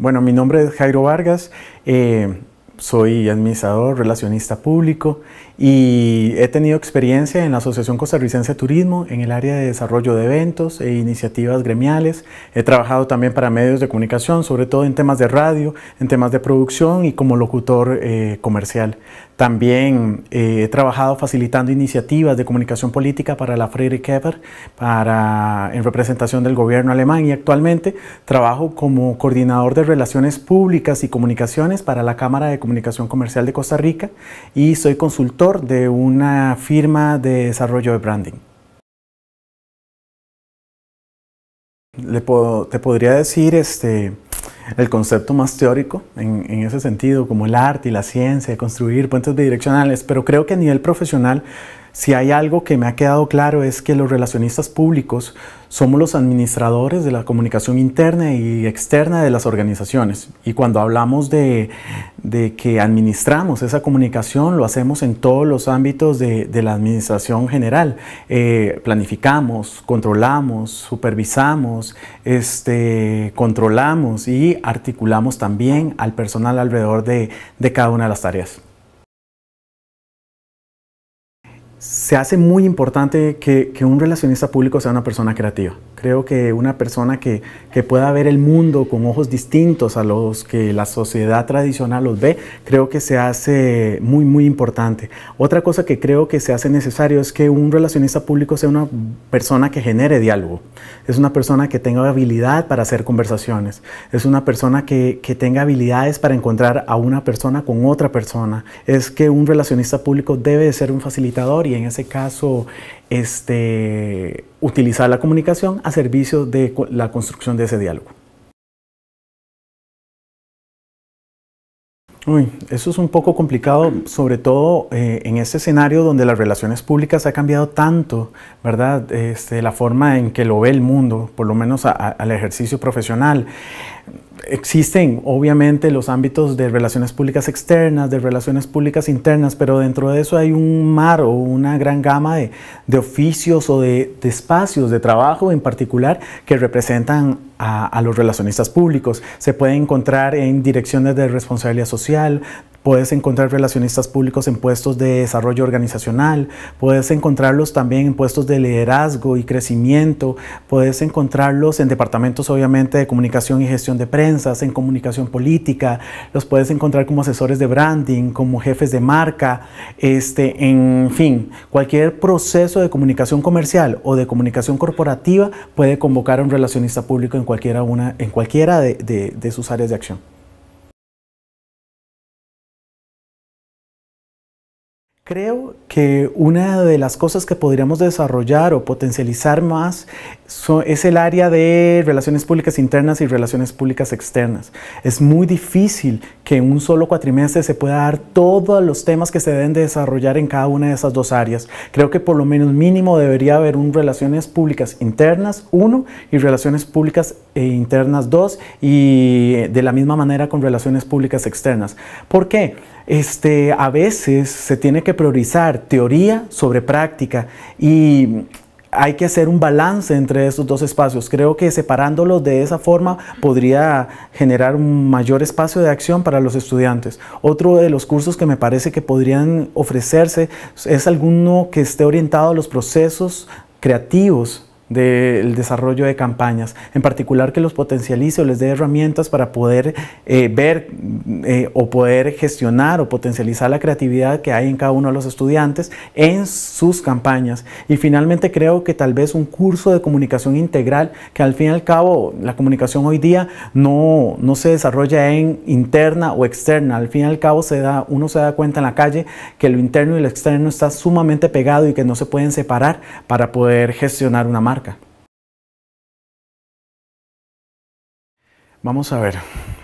Bueno, mi nombre es Jairo Vargas, eh, soy administrador, relacionista público y he tenido experiencia en la Asociación Costarricense de Turismo en el área de desarrollo de eventos e iniciativas gremiales. He trabajado también para medios de comunicación, sobre todo en temas de radio, en temas de producción y como locutor eh, comercial. También eh, he trabajado facilitando iniciativas de comunicación política para la Friedrich Eber, para, en representación del gobierno alemán y actualmente trabajo como coordinador de relaciones públicas y comunicaciones para la Cámara de Comunicación Comercial de Costa Rica y soy consultor de una firma de desarrollo de branding. te podría decir este, el concepto más teórico en, ese sentido, como el arte y la ciencia, construir puentes bidireccionales, pero creo que a nivel profesional si hay algo que me ha quedado claro es que los relacionistas públicos somos los administradores de la comunicación interna y externa de las organizaciones. Y cuando hablamos de, que administramos esa comunicación, lo hacemos en todos los ámbitos de, la administración general. Eh, planificamos, controlamos, supervisamos, este, controlamos y articulamos también al personal alrededor de cada una de las tareas. se hace muy importante que, un relacionista público sea una persona creativa. Creo que una persona que, que, pueda ver el mundo con ojos distintos a los que la sociedad tradicional los ve, creo que se hace muy, muy importante. Otra cosa que creo que se hace necesario es que un relacionista público sea una persona que genere diálogo, es una persona que tenga habilidad para hacer conversaciones, es una persona que, que tenga habilidades para encontrar a una persona con otra persona, es que un relacionista público debe de ser un facilitador y en ese caso este, utilizar la comunicación a servicio de la construcción de ese diálogo. Uy, eso es un poco complicado, sobre todo eh, en este escenario donde las relaciones públicas han cambiado tanto, ¿verdad? Este, la forma en que lo ve el mundo, por lo menos al ejercicio profesional existen obviamente los ámbitos de relaciones públicas externas, de relaciones públicas internas, pero dentro de eso hay un mar o una gran gama de, oficios o de, espacios de trabajo en particular que representan a, a, los relacionistas públicos. Se puede encontrar en direcciones de responsabilidad social, Puedes encontrar relacionistas públicos en puestos de desarrollo organizacional, puedes encontrarlos también en puestos de liderazgo y crecimiento, puedes encontrarlos en departamentos obviamente de comunicación y gestión de prensa en comunicación política, los puedes encontrar como asesores de branding, como jefes de marca, este, en fin, cualquier proceso de comunicación comercial o de comunicación corporativa puede convocar a un relacionista público en cualquiera, en cualquiera de sus áreas de acción. Creo que una de las cosas que podríamos desarrollar o potencializar más es el área de relaciones públicas internas y relaciones públicas externas. Es muy difícil que en un solo cuatrimestre se pueda dar todos los temas que se deben de desarrollar en cada una de esas dos áreas. Creo que por lo menos mínimo debería haber un relaciones públicas internas uno y relaciones públicas eh, internas 2 y eh, de la misma manera con relaciones públicas externas. ¿Por qué? Este, a veces se tiene que priorizar teoría sobre práctica y hay que hacer un balance entre esos dos espacios. Creo que separándolos de esa forma podría generar un mayor espacio de acción para los estudiantes. Otro de los cursos que me parece que podrían ofrecerse es alguno que esté orientado a los procesos creativos del desarrollo de campañas, en particular que los potencialice o les dé herramientas para poder eh, ver mm, eh, o poder gestionar o potencializar la creatividad que hay en cada uno de los estudiantes en sus campañas. Y finalmente creo que tal vez un curso de comunicación integral, que al fin y al cabo la comunicación hoy día no, no se desarrolla en interna o externa, al fin y al cabo se da, uno se da cuenta en la calle que lo interno y lo externo está sumamente pegado y que no se pueden separar para poder gestionar una marca. Vamos a ver,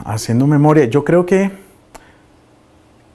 haciendo memoria, yo creo que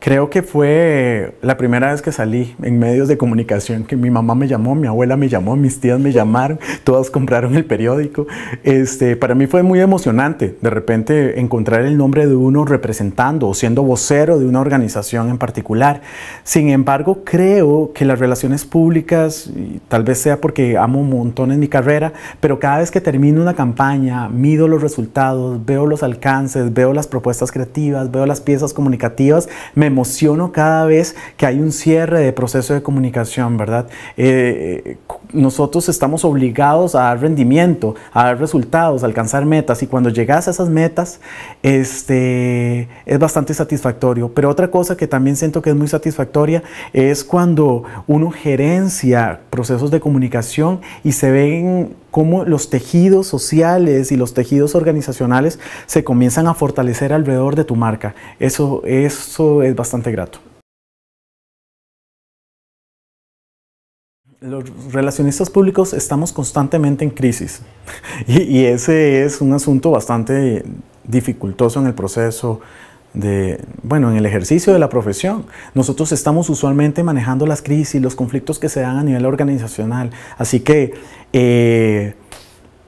Creo que fue la primera vez que salí en medios de comunicación, que mi mamá me llamó, mi abuela me llamó, mis tías me llamaron, todas compraron el periódico. Este, para mí fue muy emocionante de repente encontrar el nombre de uno representando o siendo vocero de una organización en particular. Sin embargo, creo que las relaciones públicas, tal vez sea porque amo un montón en mi carrera, pero cada vez que termino una campaña, mido los resultados, veo los alcances, veo las propuestas creativas, veo las piezas comunicativas, me emociono cada vez que hay un cierre de proceso de comunicación, ¿verdad? Eh, nosotros estamos obligados a dar rendimiento, a dar resultados, a alcanzar metas y cuando llegas a esas metas este, es bastante satisfactorio. Pero otra cosa que también siento que es muy satisfactoria es cuando uno gerencia procesos de comunicación y se ven cómo los tejidos sociales y los tejidos organizacionales se comienzan a fortalecer alrededor de tu marca. Eso, es bastante grato. los relacionistas públicos estamos constantemente en crisis y, ese es un asunto bastante dificultoso en el proceso de, bueno, en el ejercicio de la profesión. Nosotros estamos usualmente manejando las crisis, los conflictos que se dan a nivel organizacional, así que eh,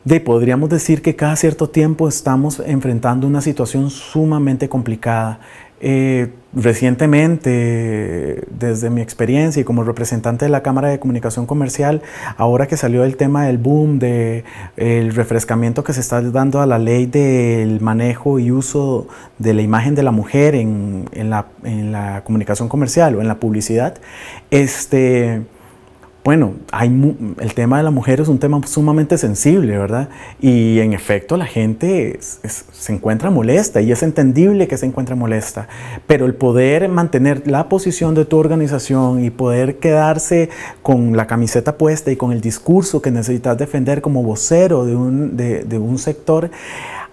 de, podríamos decir que cada cierto tiempo estamos enfrentando una situación sumamente complicada. Eh, recientemente, desde mi experiencia y como representante de la Cámara de Comunicación Comercial, ahora que salió el tema del boom, del el refrescamiento que se está dando a la ley del manejo y uso de la imagen de la mujer en, en, la, en la, comunicación comercial o en la publicidad, este bueno, el tema de la mujer es un tema sumamente sensible, ¿verdad? Y en efecto la gente se encuentra molesta y es entendible que se encuentre molesta, pero el poder mantener la posición de tu organización y poder quedarse con la camiseta puesta y con el discurso que necesitas defender como vocero de de un sector,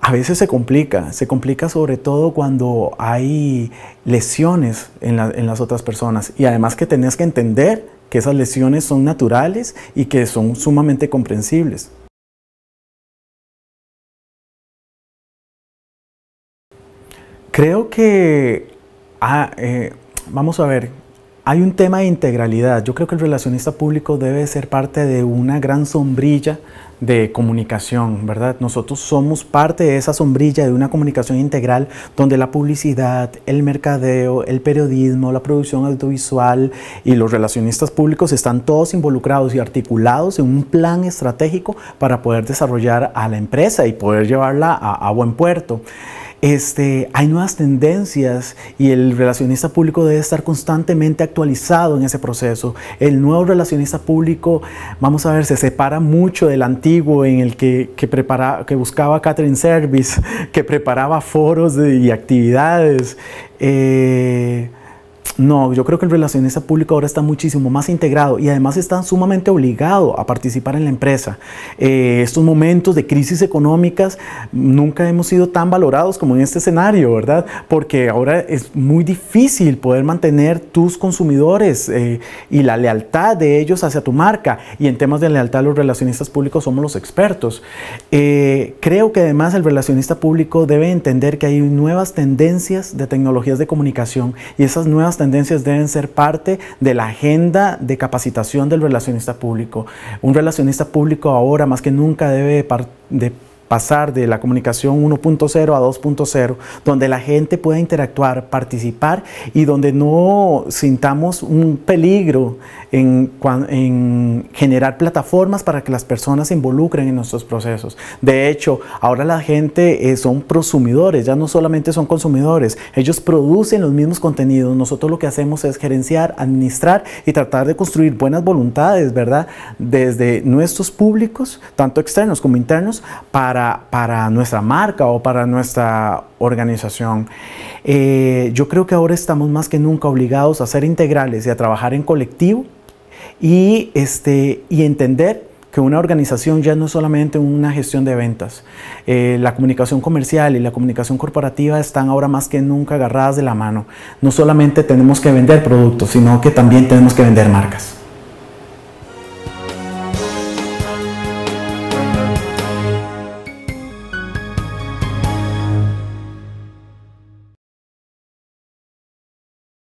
a veces se complica, se complica sobre todo cuando hay lesiones en, las otras personas y además que tenés que entender que esas lesiones son naturales y que son sumamente comprensibles. Creo que, ah, eh, vamos a ver, hay un tema de integralidad. Yo creo que el relacionista público debe ser parte de una gran sombrilla de comunicación, ¿verdad? Nosotros somos parte de esa sombrilla de una comunicación integral donde la publicidad, el mercadeo, el periodismo, la producción audiovisual y los relacionistas públicos están todos involucrados y articulados en un plan estratégico para poder desarrollar a la empresa y poder llevarla a, a buen puerto este, hay nuevas tendencias y el relacionista público debe estar constantemente actualizado en ese proceso. El nuevo relacionista público, vamos a ver, se separa mucho del antiguo en el que, prepara, que buscaba catering service, que preparaba foros y actividades. Eh, no, yo creo que el relacionista público ahora está muchísimo más integrado y además está sumamente obligado a participar en la empresa. Eh, estos momentos de crisis económicas nunca hemos sido tan valorados como en este escenario, ¿verdad? Porque ahora es muy difícil poder mantener tus consumidores eh, y la lealtad de ellos hacia tu marca. Y en temas de lealtad los relacionistas públicos somos los expertos. Eh, creo que además el relacionista público debe entender que hay nuevas tendencias de tecnologías de comunicación y esas nuevas tendencias deben ser parte de la agenda de capacitación del relacionista público. Un relacionista público ahora más que nunca debe de pasar de la comunicación 1.0 a 2.0, donde la gente pueda interactuar, participar y donde no sintamos un peligro en, generar plataformas para que las personas se involucren en nuestros procesos. De hecho, ahora la gente eh, son prosumidores, ya no solamente son consumidores, ellos producen los mismos contenidos, nosotros lo que hacemos es gerenciar, administrar y tratar de construir buenas voluntades, ¿verdad? Desde nuestros públicos, tanto externos como internos, para para, nuestra marca o para nuestra organización. Eh, yo creo que ahora estamos más que nunca obligados a ser integrales y a trabajar en colectivo y, este, y entender que una organización ya no es solamente una gestión de ventas. Eh, la comunicación comercial y la comunicación corporativa están ahora más que nunca agarradas de la mano. No solamente tenemos que vender productos, sino que también tenemos que vender marcas.